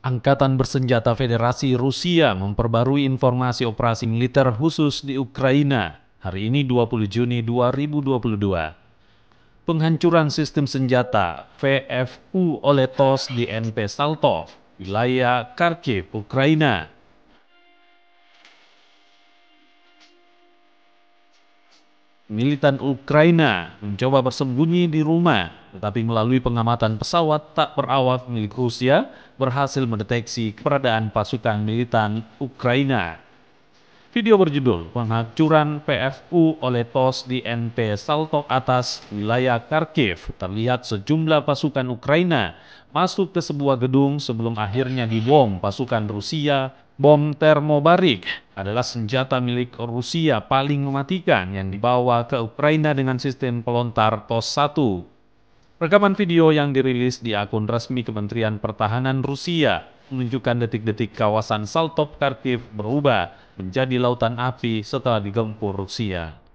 Angkatan Bersenjata Federasi Rusia memperbarui informasi operasi militer khusus di Ukraina hari ini 20 Juni 2022. Penghancuran sistem senjata VFU oleh TOS di NP Saltov, wilayah Kharkiv, Ukraina, militan Ukraina mencoba bersembunyi di rumah, tetapi melalui pengamatan pesawat tak berawak milik Rusia berhasil mendeteksi keberadaan pasukan militan Ukraina. Video berjudul Penghancuran PFU oleh TOS di NP Saltok Atas, wilayah Kharkiv, terlihat sejumlah pasukan Ukraina masuk ke sebuah gedung sebelum akhirnya dibom pasukan Rusia. Bom termobarik adalah senjata milik Rusia paling mematikan yang dibawa ke Ukraina dengan sistem pelontar TOS-1. Rekaman video yang dirilis di akun resmi Kementerian Pertahanan Rusia menunjukkan detik-detik kawasan Saltok Kharkiv berubah menjadi lautan api setelah digempur Rusia.